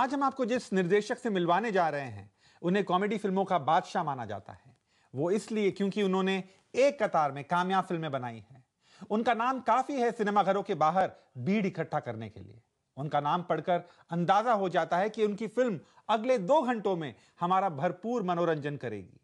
आज हम आपको जिस निर्देशक से मिलवाने जा रहे हैं उन्हें कॉमेडी फिल्मों का बादशाह माना जाता है वो इसलिए क्योंकि उन्होंने एक कतार में कामयाब फिल्में बनाई हैं उनका नाम काफी है सिनेमाघरों के बाहर भीड़ इकट्ठा करने के लिए उनका नाम पढ़कर अंदाजा हो जाता है कि उनकी फिल्म अगले दो घंटों में हमारा भरपूर मनोरंजन करेगी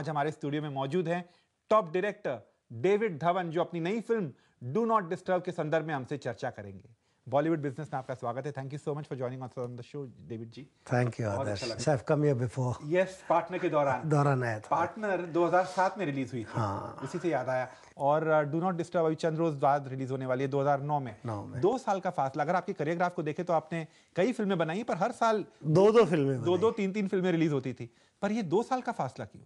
आज हमारे स्टूडियो में मौजूद हैं टॉप डायरेक्टर डेविड धवन जो अपनी नई फिल्म डू नॉट डिस्टर्ब के संदर्भ में हमसे चर्चा करेंगे बॉलीवुड बिजनेस में आपका स्वागत है thank you so much for joining on the show David ji thank you Adarsh I come here before yes partner के दौरान दौरान आया था पार्टनर 2007 में रिलीज हुई थी हाँ. उसी से याद आया और डू नॉट डिस्टर्ब अभी चंद रोज बाद रिलीज होने वाली है 2009 में, में दो साल का फासला अगर आपके करियर ग्राफ को देखें तो आपने कई फिल्में बनाई पर हर साल दो दो फिल्में दो दो तीन तीन फिल्में रिलीज होती थी पर ये दो साल का फासला क्यों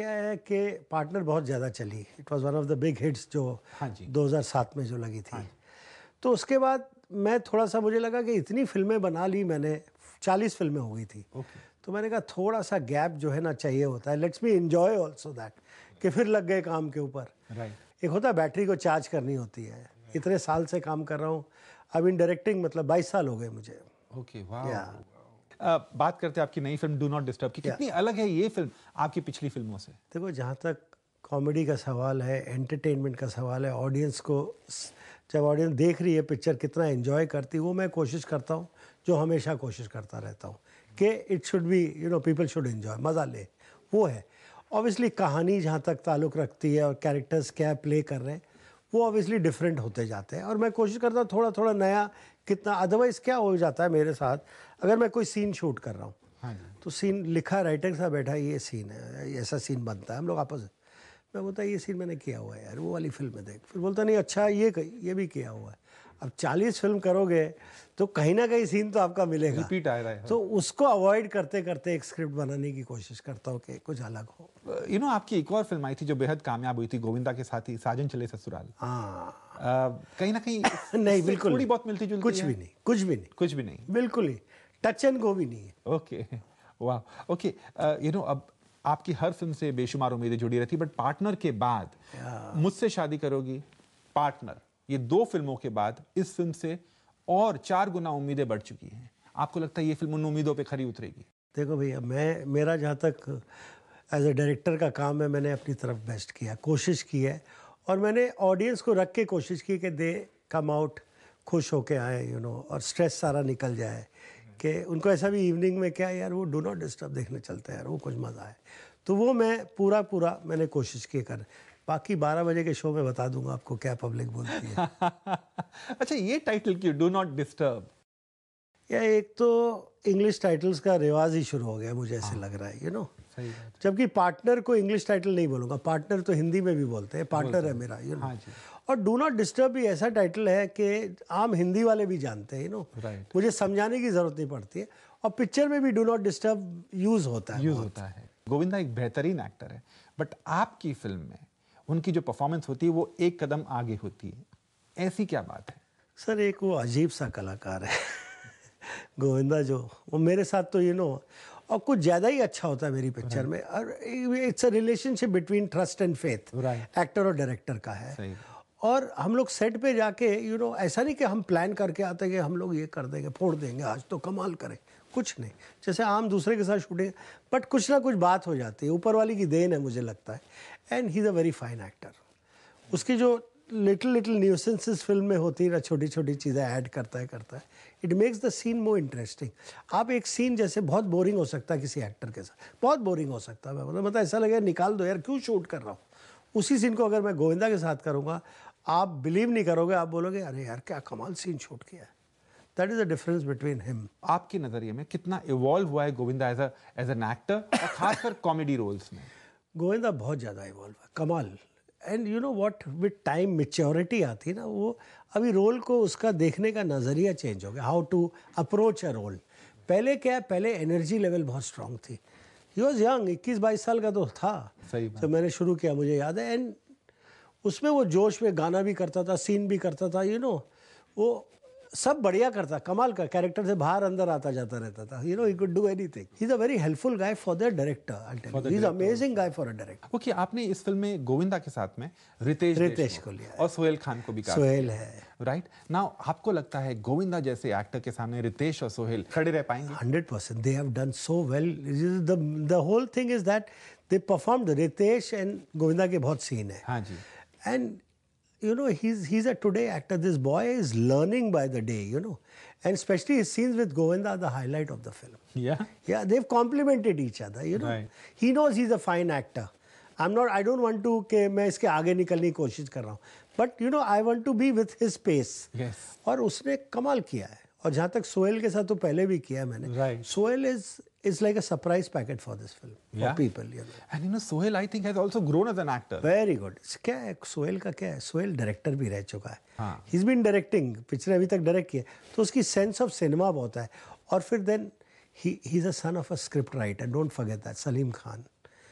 क्या है कि पार्टनर बहुत ज़्यादा चली it was one of the big hits जो हाँ जी 2007 में जो लगी थी हाँ तो उसके बाद मैं थोड़ा सा मुझे लगा कि इतनी फिल्में बना ली मैंने चालीस फिल्में हो गई थी okay. तो मैंने कहा थोड़ा सा गैप जो है ना चाहिए होता है let's me enjoy also that कि फिर लग गए काम के ऊपर right. एक होता है बैटरी को चार्ज करनी होती है right. इतने साल से काम कर रहा हूँ अब इन डायरेक्टिंग मतलब बाईस साल हो गए मुझे okay okay, wow. yeah. Uh, बात करते हैं आपकी नई फिल्म डू नॉट डिस्टर्ब की yeah. कितनी अलग है ये फिल्म आपकी पिछली फिल्मों से देखो जहाँ तक कॉमेडी का सवाल है एंटरटेनमेंट का सवाल है ऑडियंस को जब ऑडियंस देख रही है पिक्चर कितना इन्जॉय करती वो मैं कोशिश करता हूँ जो हमेशा कोशिश करता रहता हूँ कि it should be you know people should enjoy मज़ा ले वो है ऑब्वियसली कहानी जहाँ तक ताल्लुक़ रखती है और कैरेक्टर्स क्या प्ले कर रहे हैं वो ऑब्वियसली डिफरेंट होते जाते हैं और मैं कोशिश करता हूँ थोड़ा थोड़ा नया कितना अदरवाइज़ क्या हो जाता है मेरे साथ अगर मैं कोई सीन शूट कर रहा हूँ हाँ तो सीन लिखा राइटर साहब बैठा ये सीन है ऐसा सीन बनता है हम लोग आपस में मैं तो बोलता ये सीन मैंने किया हुआ है यार वो वाली फिल्म में देख फिर बोलता नहीं अच्छा ये ये भी किया हुआ है अब चालीस फिल्म करोगे तो कहीं ना कहीं सीन तो आपका मिलेगा रिपीट आ रहा है हाँ। तो उसको अवॉइड करते करते एक स्क्रिप्ट बनाने की कोशिश करता हूँ कि कुछ अलग हो यू uh, नो आपकी एक और फिल्म आई थी जो बेहद कामयाब हुई थी गोविंदा के साथ ही साजन चले ससुराल हाँ uh, कहीं ना कहीं नहीं बिल्कुल थोड़ी बहुत मिलती जुलती कुछ भी नहीं कुछ भी नहीं कुछ भी नहीं बिल्कुल ही टच एंड गो भी नहीं है ओके वाह ओके यू नो अब आपकी हर फिल्म से बेशुमार उम्मीदें जुड़ी रहती बट पार्टनर के बाद मुझसे शादी करोगी पार्टनर ये दो फिल्मों के बाद इस फिल्म से और चार गुना उम्मीदें बढ़ चुकी हैं आपको लगता है ये फिल्म उन उम्मीदों पर खरी उतरेगी देखो भैया मैं मेरा जहाँ तक एज ए डायरेक्टर का काम है मैंने अपनी तरफ बेस्ट किया कोशिश की है और मैंने ऑडियंस को रख के कोशिश की कि दे कम आउट खुश होके आए यू नो और स्ट्रेस सारा निकल जाए कि उनको ऐसा भी इवनिंग में क्या यार वो डो नॉट डिस्टर्ब देखने चलते हैं यार वो कुछ मज़ा है तो वो मैं पूरा पूरा मैंने कोशिश की कर बाकी बारह बजे के शो में बता दूंगा आपको क्या पब्लिक बोलती है अच्छा ये टाइटल क्यों डो नॉट डिस्टर्ब या एक तो इंग्लिश टाइटल्स का रिवाज ही शुरू हो गया मुझे ऐसे हाँ। लग रहा है यू नो जबकि पार्टनर को इंग्लिश टाइटल नहीं बोलूंगा पार्टनर तो हिंदी में भी बोलते हैं पार्टनर है मेरा यू नो हाँ और डू नॉट डिस्टर्ब भी ऐसा टाइटल है कि आम हिंदी वाले भी जानते हैं यू नो मुझे समझाने की ज़रूरत नहीं पड़ती है और पिक्चर में भी डू नॉट डिस्टर्ब यूज़ होता है यूज़ होता है गोविंदा एक बेहतरीन एक्टर है बट आपकी फिल्म में उनकी जो परफॉर्मेंस होती है वो एक कदम आगे होती है ऐसी क्या बात है सर एक वो अजीब सा कलाकार है गोविंदा जो वो मेरे साथ तो यू नो और कुछ ज़्यादा ही अच्छा होता है मेरी पिक्चर में और it's a relationship between trust and faith actor और डायरेक्टर का है और हम लोग सेट पे जाके यू you नो know, ऐसा नहीं कि हम प्लान करके आते हैं कि हम लोग ये कर देंगे फोड़ देंगे आज तो कमाल करें कुछ नहीं जैसे आम दूसरे के साथ शूटिंग बट कुछ ना कुछ बात हो जाती है ऊपर वाली की देन है मुझे लगता है and he is a very fine actor उसकी जो लिटिल लिटिल न्यूसेंसेस फिल्म में होती है छोटी छोटी चीज़ें ऐड करता है करता है it makes the scene more interesting आप एक सीन जैसे बहुत बोरिंग हो सकता है किसी एक्टर के साथ बहुत बोरिंग हो सकता है मैं मतलब मतलब ऐसा लगे निकाल दो यार क्यों शूट कर रहा हूँ उसी सीन को अगर मैं गोविंदा के साथ करूँगा आप बिलीव नहीं करोगे आप बोलोगे अरे यार क्या कमाल सीन शूट किया है that is the difference between him आपके नज़रिए में कितना इवॉल्व हुआ है Govinda as as an actor खासकर कॉमेडी रोल्स में गोविंदा बहुत ज़्यादा इवॉल्व है कमाल and you know what with time maturity आती है ना वो अभी रोल को उसका देखने का नज़रिया चेंज हो गया how to approach a role पहले क्या है पहले एनर्जी लेवल बहुत स्ट्रांग थी ही वॉज यंग इक्कीस बाईस साल का तो था सही तो मैंने शुरू किया मुझे याद है एंड उसमें वो जोश में गाना भी करता था सीन भी करता था यू नो वो सब बढ़िया करता कमाल का कैरेक्टर से बाहर अंदर आता जाता रहता था you know he could do anything he is a very helpful guy for the director he is amazing guy for a director okay आपने इस फिल्म में गोविंदा के साथ में रितेश रितेश को लिया और सोहेल खान को भी सोहेल है राइट right? नाउ आपको लगता है गोविंदा जैसे एक्टर के सामने रितेश और सोहेल खड़े रह पाएंगे hundred percent they have done so well the whole thing is that they perform Riteish and Govinda के बहुत सीन है हाँ जी and you know he's he's a today actor this boy is learning by the day you know and especially his scenes with govinda are the highlight of the film yeah yeah they've complimented each other you know right. he knows he's a fine actor i'm not i don't want to ke main iske aage nikalne ki koshish kar raha hu but you know i want to be with his pace yes aur usne kamal kiya hai और जहाँ तक सोहेल के साथ तो पहले भी किया है मैंने right. Sohail is it's like a surprise packet for this film yeah. for people. You know. And you know, Sohail I think has also grown as an actor. Very good. क्या है सोहेल का क्या है सोहेल डायरेक्टर भी रह चुका है ही बीन डायरेक्टिंग पिक्चर अभी तक डायरेक्ट किया तो उसकी सेंस ऑफ सिनेमा बहुत है और फिर then he is a son of a script writer don't forget that Salim Khan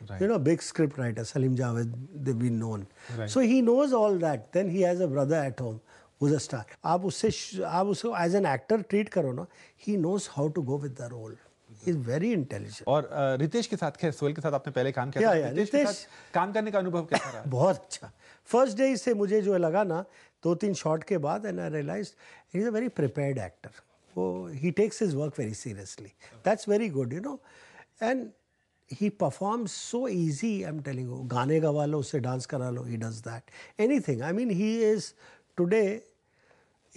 Right. You know, big script writer, Salim Javed, they've been known. Right. So he knows all that. Then he has a brother at home who's a star. आप उससे आप उसको as an actor treat करो ना he knows how to go with the role is very intelligent और रितेश के साथ खैर सोहेल के साथ आपने पहले काम किया था तो रितेश, रितेश काम करने का अनुभव कैसा रहा बहुत अच्छा फर्स्ट डे से मुझे जो लगा ना दो तीन शॉट के बाद and I realise is a very prepared actor वो he takes his work very seriously that's very good you know and he perform so easy I am telling गाने गवा लो उससे डांस करा लो he does that any thing I mean he is today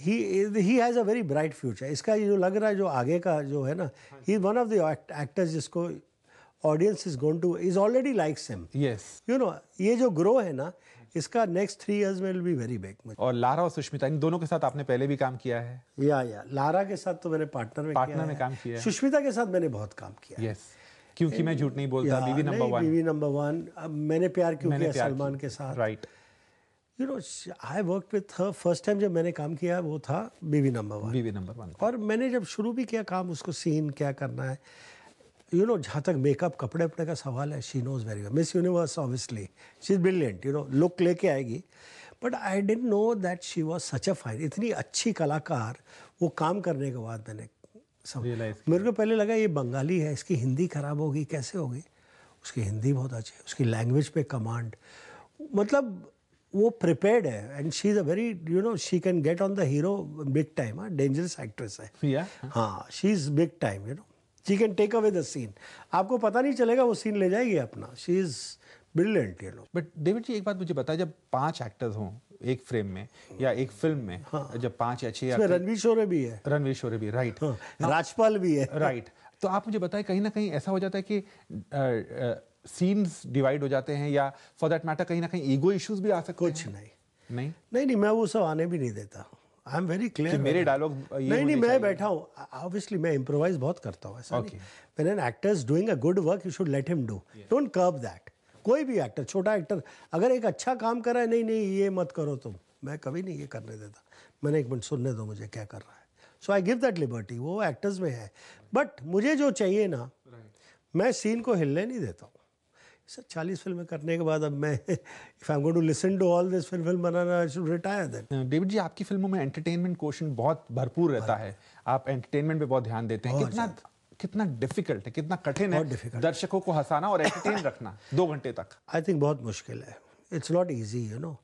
he he has a very bright future इसका ये जो लग रहा है जो आगे का जो है ना he one of the actors जिसको audience is gone to is already like same yes you know ये जो ग्रो है ना इसका नेक्स्ट थ्री इयर्स में विल बी वेरी बिग और लारा और सुष्मिता इन दोनों के साथ आपने पहले भी काम किया है या या लारा के साथ तो मैंने पार्टनर में पार्टनर में काम किया है सुष्मिता के साथ मैंने बहुत काम किया यस क्योंकि मैं झूठ नहीं बोलता बीवी नंबर वन बीवी नंबर वन मैंने प्यार क्यों किया सलमान के साथ right right. You know I work with her first time जब मैंने काम किया वो था बीवी नंबर वन बीवी नंबर वन और मैंने जब शुरू भी किया काम उसको सीन क्या करना है यू नो जहाँ तक मेकअप कपड़े वपड़े का सवाल है she knows very Miss Universe obviously she is brilliant you know look लेके आएगी but I don't know that she was such a fine इतनी अच्छी कलाकार वो काम करने के बाद मैंने मेरे को पहले लगा ये बंगाली है इसकी हिंदी खराब होगी कैसे होगी उसकी हिंदी बहुत अच्छी उसकी लैंग्वेज पे कमांड मतलब वो प्रिपेयर्ड है and she is a very you know she can get on the hero big time हाँ डेंजरस एक्ट्रेस है हाँ she is big time you know she can take away the scene आपको पता नहीं चलेगा वो सीन ले जाएगी अपना she is brilliant you know but David ji एक बात मुझे बताया जब पांच एक्टर्स हों एक फ्रेम में या एक फिल्म में हाँ। जब पांच या छह रणवीर शोरे भी है रणवीर शोरे भी राइट हाँ। राजपाल भी है राइट तो आप मुझे बताएं कहीं ना कहीं ऐसा हो जाता है कि सीन्स डिवाइड हो जाते हैं या फॉर देट मैटर कहीं ना कहीं ईगो इश्यूज भी आ सकते कुछ हैं? कुछ नहीं नहीं नहीं नहीं मैं वो सब आने भी नहीं देता आई एम वेरी क्लियर मेरे डायलॉग नहीं नहीं मैं बैठा हूँ ऑब्वियसली मैं इम्प्रोवाइज बहुत करता हूँ ऐसा when an actor is doing a good work you should let him do don't curb that कोई भी एक्टर छोटा एक्टर अगर एक अच्छा काम कर रहा है नहीं नहीं ये मत करो तुम मैं कभी नहीं ये करने देता मैंने एक मिनट सुनने दो मुझे क्या कर रहा है so I give that liberty वो एक्टर्स में है बट मुझे जो चाहिए ना मैं सीन को हिलने नहीं देता हूँ सर चालीस फिल्में करने के बाद अब मैं if I am going to listen to all this film film बनाना I should retire then David ji आपकी फिल्मों में एंटरटेनमेंट क्वेश्चन बहुत भरपूर रहता है आप एंटरटेनमेंट पे बहुत ध्यान देते हैं कितना कितना डिफिकल्ट है कितना कठिन है दर्शकों को हंसाना और एंटरटेन रखना दो घंटे तक आई थिंक बहुत मुश्किल है it's not easy you know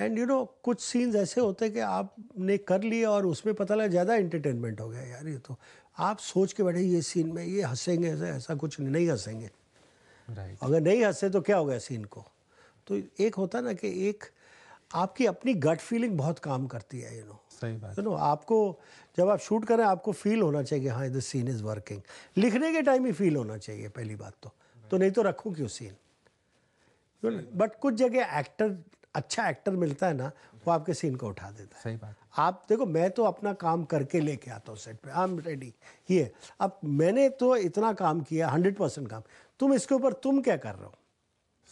and you know कुछ सीन्स ऐसे होते हैं कि आपने कर लिए और उसमें पता लगा ज़्यादा एंटरटेनमेंट हो गया यार ये तो आप सोच के बैठे ये सीन में ये हंसेंगे ऐसा ऐसा कुछ नहीं हंसेंगे अगर नहीं हंसे तो क्या होगा सीन को तो एक होता ना कि एक आपकी अपनी गट फीलिंग बहुत काम करती है यू नो सही बात यू नो आपको जब आप शूट करें आपको फील होना चाहिए हाँ दिस सीन इज़ वर्किंग लिखने के टाइम ही फील होना चाहिए पहली बात तो तो नहीं तो रखूँ क्यों सीन बट कुछ जगह एक्टर अच्छा एक्टर मिलता है ना वो आपके सीन को उठा देता है सही बात आप देखो मैं तो अपना काम करके लेके आता हूँ सेट पे आई एम रेडी ये अब मैंने तो इतना काम किया हंड्रेड परसेंट काम तुम इसके ऊपर तुम क्या कर रहे हो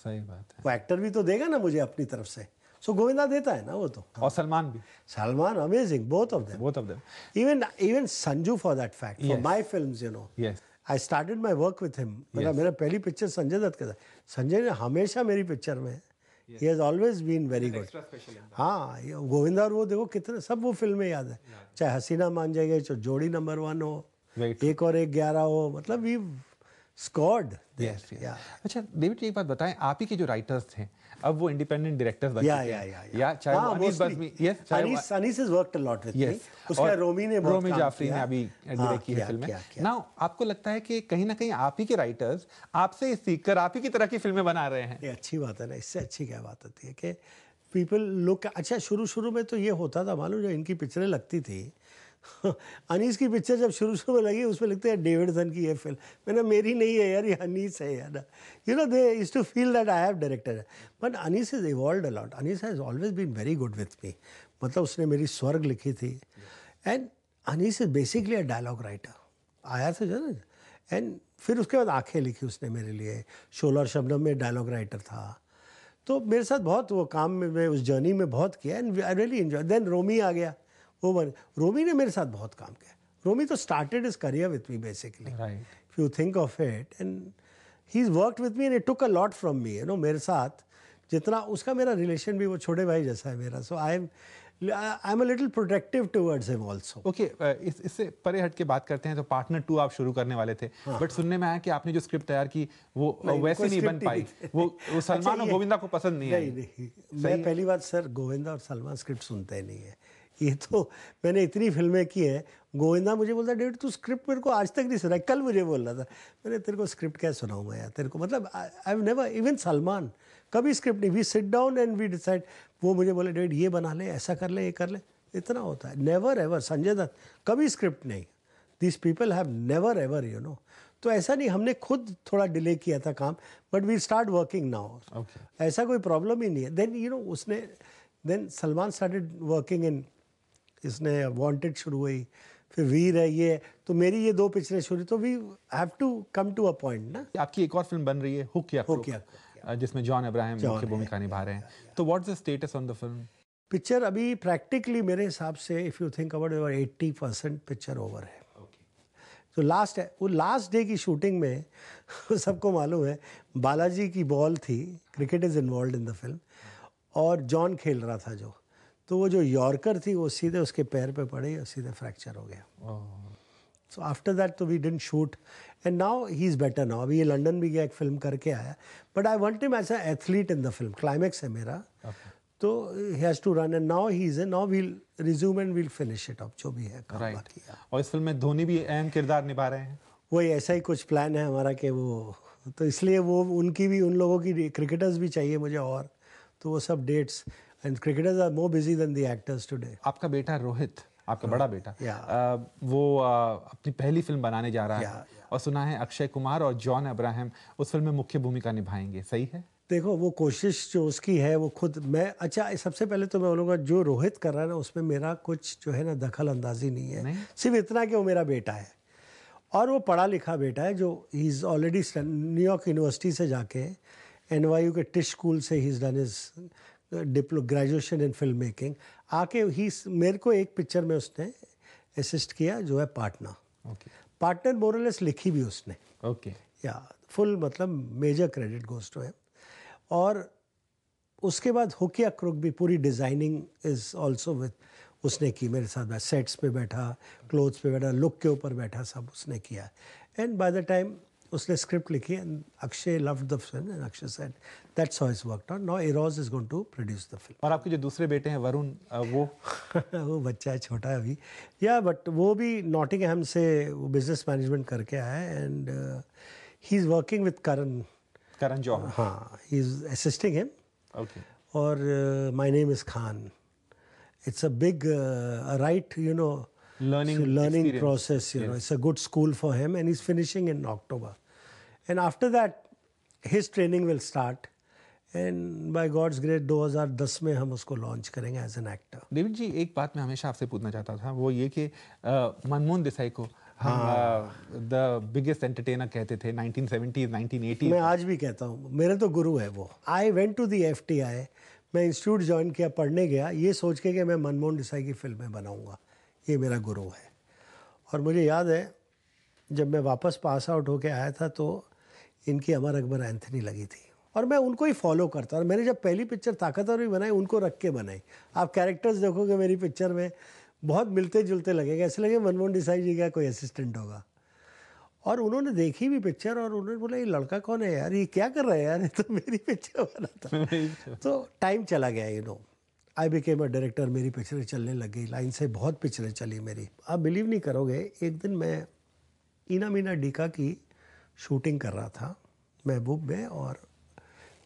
सही बात है वो एक्टर भी तो देगा ना मुझे अपनी तरफ से सो so, गोविंदा देता है ना वो तो और सलमान भी Salman amazing both of them both of them even even Sanju for that fact for my films you know yes I started my work with him मेरा मेरा पहली पिक्चर संजय दत्त का था संजय ने हमेशा मेरी पिक्चर में he has always been very good हाँ गोविंदा और वो देखो कितने सब वो फिल्में याद है चाहे हसीना मान जाएगा चाहे जोड़ी नंबर वन हो एक और एक ग्यारह हो मतलब we scored yes, yes. yeah. अच्छा डेविड एक बात बताएं आप ही के जो राइटर्स थे अब वो इंडिपेंडेंट डायरेक्टर्स बन yeah, yeah, yeah, yeah. या चाहे वो अनीस बज्मी यस चाहे Anees Anees has worked a lot with me उसके रोमी ने बहुत रोमी जाफरी ने अभी डायरेक्ट हाँ, की है फिल्में नाउ आपको लगता है कि कहीं ना कहीं आप ही के राइटर्स आपसे सीखकर आप ही की तरह की फिल्में बना रहे हैं ये अच्छी बात है ना इससे अच्छी क्या बात होती है कि पीपल अच्छा शुरू शुरू में तो ये होता था मालूम जो इनकी पिक्चरें लगती थी अनीस की पिक्चर जब शुरू शुरू में लगी उसमें लिखते हैं डेविडसन की ये फिल्म मैंने मेरी नहीं है यार ये अनीस है यार you know they is to feel that I have directed but Anees is evolve a lot Anees has always been very good with me मतलब उसने मेरी स्वर्ग लिखी थी and Anees is basically a dialogue writer आया था जो ना एंड फिर उसके बाद आँखें लिखी उसने मेरे लिए शोला शबनम में डायलॉग राइटर था तो मेरे साथ बहुत वो काम में उस जर्नी में बहुत किया and I really enjoy then Romi आ गया वो बन रोमी ने मेरे साथ बहुत काम किया रोमी तो started his career with me basically if you think of it and he is work with me and it took a lot from me you know मेरे साथ जितना उसका मेरा रिलेशन भी वो छोटे भाई जैसा है मेरा so I am I am a little protective towards him also okay इससे परे हट के बात करते हैं तो पार्टनर टू आप शुरू करने वाले थे बट हाँ, हाँ. सुनने में आया कि आपने जो स्क्रिप्ट तैयार की वो नहीं, वैसे नहीं बन पाई वो, वो अच्छा, सलमान और गोविंदा को पसंद नहीं नहीं, नहीं, नहीं मैं पहली बात सर गोविंदा और सलमान स्क्रिप्ट सुनते ही नहीं है ये तो मैंने इतनी फिल्में की हैं गोविंदा मुझे बोलता डेविड तू स्क्रिप्ट मेरे को आज तक नहीं सुना कल मुझे बोल रहा था मैंने तेरे को स्क्रिप्ट क्या सुनाऊँ मैं यार तेरे को मतलब आई नेवर इवन सलमान कभी स्क्रिप्ट नहीं we sit down and we decide वो मुझे बोले डेविड ये बना ले ऐसा कर ले ये कर ले इतना होता है नेवर एवर संजय दत्त कभी स्क्रिप्ट नहीं this people have never ever you know तो ऐसा नहीं हमने खुद थोड़ा डिले किया था काम but we start working now ऐसा कोई प्रॉब्लम ही नहीं है देन यू नो उसने then Salman started working in इसने वांटेड शुरू हुई फिर वीर है ये तो मेरी ये दो पिक्चरें शुरू तो we have to come to a point ना आपकी एक और फिल्म बन रही है हुक या हुक या जिसमें जॉन अब्राहम मुख्य भूमिका निभा रहे हैं तो what's the status on the film picture अभी प्रैक्टिकली मेरे हिसाब से if you think about your eighty percent picture over है तो लास्ट है वो लास्ट डे की शूटिंग में सबको मालूम है बालाजी की बॉल थी cricket is involve in the film और जॉन खेल रहा था जो तो वो जो यॉर्कर थी वो सीधे उसके पैर पे पड़ी और सीधे फ्रैक्चर हो गया सो आफ्टर दैट तो we don't shoot and now he is better now अभी ये लंडन भी गया एक फिल्म करके आया but I want to as a athlete in the film climax है मेरा तो he has to run and now he is a now we'll resume and we'll finish it up जो भी है काम right. बाकी है। और इस फिल्म में धोनी भी अहम किरदार निभा रहे हैं वही ऐसा ही कुछ प्लान है हमारा कि वो तो इसलिए वो उनकी भी उन लोगों की क्रिकेटर्स भी चाहिए मुझे और तो वो सब dates and cricketers are more busy than the actors today आपका बेटा रोहित आपका हाँ, बड़ा बेटा वो अपनी पहली फिल्म बनाने जा रहा है और सुना है अक्षय कुमार और जॉन अब्राहम उस फिल्म में मुख्य भूमिका निभाएंगे सही है देखो वो कोशिश जो उसकी है वो खुद मैं अच्छा सबसे पहले तो मैं बोलूँगा जो रोहित कर रहा है ना उसमें मेरा कुछ जो है ना दखल अंदाजी नहीं है नहीं? सिर्फ इतना कि वो मेरा बेटा है और वो पढ़ा लिखा बेटा है जो he is already New York university से जाके एन के टिश स्कूल से he is done his diploma graduation in film making आके ही मेरे को एक पिक्चर में उसने असिस्ट किया जो है पार्टनर पार्टनर मोरलेस लिखी भी उसने ओके या फुल मतलब मेजर क्रेडिट गोज टू है और उसके बाद हुकिया क्रुक भी पूरी डिज़ाइनिंग इज़ ऑल्सो विद उसने की मेरे साथ सेट्स पे बैठा क्लोथ्स पे बैठा लुक के ऊपर बैठा सब उसने किया एंड बाय द टाइम उसने स्क्रिप्ट लिखी and Akshay love the film and Akshay said that's how is worked out now Eros is going to produce the film और आपके जो दूसरे बेटे हैं वरुण वो वो बच्चा है छोटा है अभी या बट वो भी नॉटिंगहम से वो बिजनेस मैनेजमेंट करके आया है and he is working with Karan Karan जॉब हाँ he is assisting him okay और My Name Is Khan it's a big right you know learning so learning experience. process. You yes. know, it's a good school for him, and he's finishing in October. And after that, his training will start. And by God's great 2010 में हम उसको launch करेंगे as an actor David ji एक बात मैं हमेशा आपसे पूछना चाहता था वो ये कि मनमोहन देसाई को हम द बिगेस्ट एंटरटेनर कहते थे 1970s 1980s मैं आज भी कहता हूँ मेरे तो गुरु है वो I went to the F T I मैं इंस्टीट्यूट ज्वाइन किया पढ़ने गया ये सोच के कि मैं मनमोहन देसाई की फिल्में बनाऊंगा ये मेरा गुरु है और मुझे याद है जब मैं वापस पास आउट होके आया था तो इनकी अमर अकबर एंथनी लगी थी और मैं उनको ही फॉलो करता और मैंने जब पहली पिक्चर ताकतवर भी बनाई उनको रख के बनाई आप कैरेक्टर्स देखोगे मेरी पिक्चर में बहुत मिलते जुलते लगेगा ऐसे लगे मनमोहन देसाई जी का कोई असिस्टेंट होगा और उन्होंने देखी भी पिक्चर और उन्होंने बोला ये लड़का कौन है यार ये क्या कर रहा है यार तो मेरी पिक्चर बना था तो टाइम तो चला गया यू नो आई बी के अ डायरेक्टर मेरी पिक्चरें चलने लग गई लाइन से बहुत पिक्चरें चली मेरी आप बिलीव नहीं करोगे एक दिन मैं इना मीना डीका की शूटिंग कर रहा था महबूब में और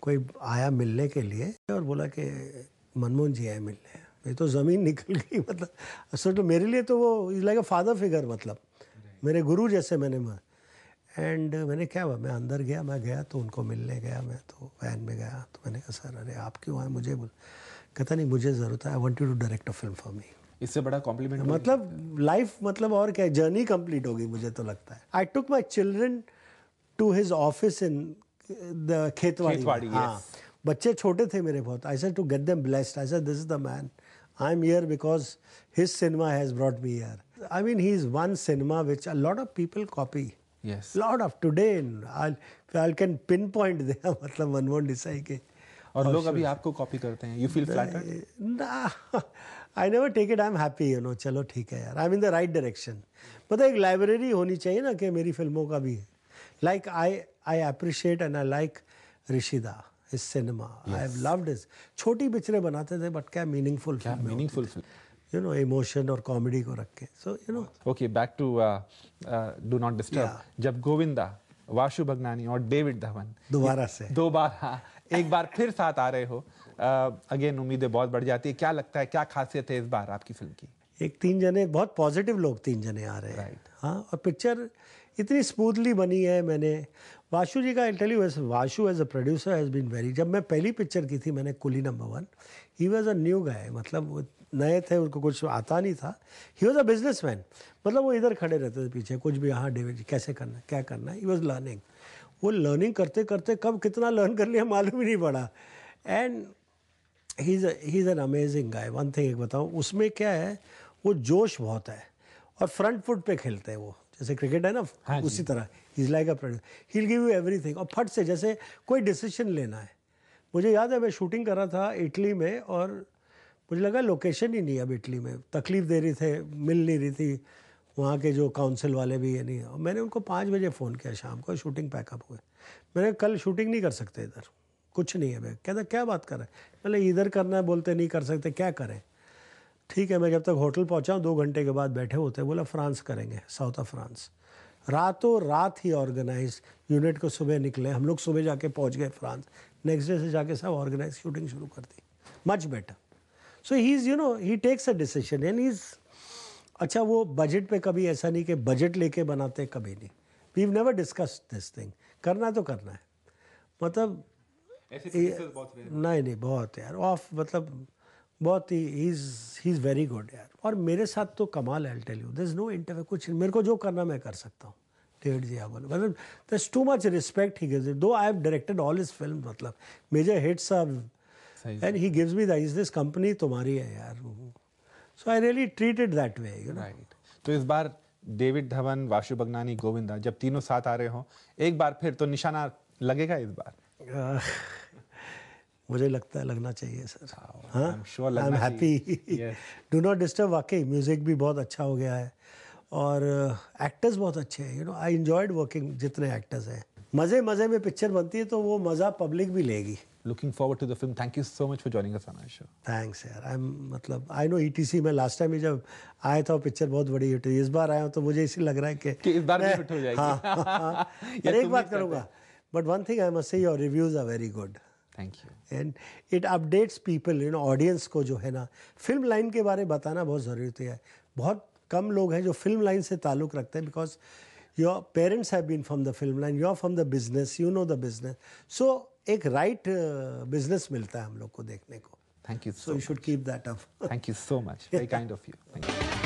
कोई आया मिलने के लिए और बोला कि मनमोहन जी आए मिलने ये तो ज़मीन निकल गई मतलब असल तो मेरे लिए तो वो is like a father figure मतलब मेरे गुरु जैसे मैंने एंड मैंने क्या हुआ मैं अंदर गया मैं गया तो उनको मिलने गया मैं तो वैन में गया तो मैंने कहा सर अरे आप क्यों आए मुझे बोला कहता नहीं मुझे ज़रूरत है I want you to direct a film for me इससे बड़ा तो कॉम्प्लीमेंट मतलब लाइफ मतलब और क्या जर्नी कंप्लीट हो गई मुझे तो लगता है I took my children to his office in the Khetwadi हाँ बच्चे छोटे थे मेरे बहुत I said to get them blessed I said this is the man I am here because his cinema has brought me here I mean he is one cinema which a lot of people copy Yes. Lot of today, I'll, I can pinpoint there, मतलब मनमोहन देसाई के और oh, लोग अभी आपको copy करते हैं you feel ना I never take it I am happy you know चलो ठीक है यार I am in the right direction मतलब एक लाइब्रेरी होनी चाहिए ना कि मेरी फिल्मों का भी like I I appreciate and I like Hrishida his cinema I have loved is छोटी पिक्चरें बनाते थे बट क्या मीनिंगफुल क्या मीनिंगफुल यू नो इमोशन और कॉमेडी को रख के so you know okay back to do not disturb जब गोविंदा वाशु भगनानी और डेविड धवन दोबारा से दोबारा एक बार फिर साथ आ रहे हो अगेन उम्मीदें बहुत बढ़ जाती है क्या लगता है क्या खासियत है इस बार आपकी फिल्म की एक तीन जने बहुत पॉजिटिव लोग तीन जने आ रहे हैं right. हाँ और पिक्चर इतनी स्मूथली बनी है मैंने वाशु जी का interview as Vashu as a producer has been very जब मैं पहली पिक्चर की थी मैंने Coolie number one he was a new guy मतलब नए थे उनको कुछ आता नहीं था he was a businessman मतलब वो इधर खड़े रहते थे पीछे कुछ भी हाँ डेविड कैसे करना क्या करना ही वॉज लर्निंग वो लर्निंग करते करते कब कितना लर्न कर लिया मालूम ही नहीं पड़ा and he is an amazing guy one thing एक बताऊँ उसमें क्या है वो जोश बहुत है और फ्रंट फुट पे खेलते हैं वो जैसे क्रिकेट है ना हाँ उसी तरह is like a produce he give you everything और फट से जैसे कोई डिसीजन लेना है मुझे याद है मैं शूटिंग कर रहा था इटली में और मुझे लगा लोकेशन ही नहीं अब इटली में तकलीफ़ दे रही थे मिल नहीं रही थी वहाँ के जो काउंसिल वाले भी ये नहीं और मैंने उनको पाँच बजे फ़ोन किया शाम को शूटिंग पैकअप हुए मैंने कल शूटिंग नहीं कर सकते इधर कुछ नहीं है मैं कहता क्या बात कर रहे हैं मैंने इधर करना है बोलते नहीं कर सकते क्या करें ठीक है मैं जब तक होटल पहुँचा दो घंटे के बाद बैठे होते बोला फ्रांस करेंगे साउथ ऑफ फ्रांस रातों रात ही ऑर्गेनाइज यूनिट को सुबह निकले हम लोग सुबह जाके पहुँच गए फ्रांस नेक्स्ट डे से जाके सब ऑर्गेनाइज शूटिंग शुरू कर दी much better so he is you know he takes a decision and he is अच्छा वो बजट पे कभी ऐसा नहीं कि बजट लेके बनाते कभी नहीं we never discuss this thing करना तो करना है मतलब तो नहीं नहीं बहुत यार ऑफ मतलब बहुत he is he is very good यार और मेरे साथ तो कमाल है tell you there is no interview कुछ मेरे को जो करना मैं कर सकता हूँ डेविड जी अवल मतलब this too much respect he gives though I have directed all his film मतलब major hits and he gives me is this company तुम्हारी है यार so I really treated that way you know? Right. तो इस बार David Dhawan Vashu Bhagnani Govinda जब तीनों साथ आ रहे हो एक बार फिर तो निशाना लगेगा इस बार मुझे लगता है लगना चाहिए सर हाँ I am happy do not disturb वाकई म्यूज़िक भी बहुत अच्छा हो गया है और एक्टर्स uh, बहुत अच्छे हैं you know I enjoyed working जितने एक्टर्स हैं मज़े मज़े में पिक्चर बनती है तो वो मज़ा पब्लिक भी लेगी looking forward to the film. Thank you so much for joining us on our show. Thanks यार. I'm मतलब I know ETC में last time ही जब आया था पिक्चर बहुत बड़ी हिट हुई इस बार आया हूँ तो मुझे इसी लग रहा है कि, कि इस बार भी हिट हो जाएगी हाँ, हाँ, हाँ। यार एक बात करूँगा but one thing I must say your reviews are very good thank you and it updates people know audience को जो है ना फिल्म लाइन के बारे में बताना बहुत ज़रूरी तो है बहुत कम लोग हैं जो फिल्म लाइन से ताल्लुक़ रखते हैं because your parents have been from the film line you are from the business you know the business so एक राइट बिजनेस uh, मिलता है हम लोग को देखने को thank you so you should keep that up thank you so much very kind of you thank you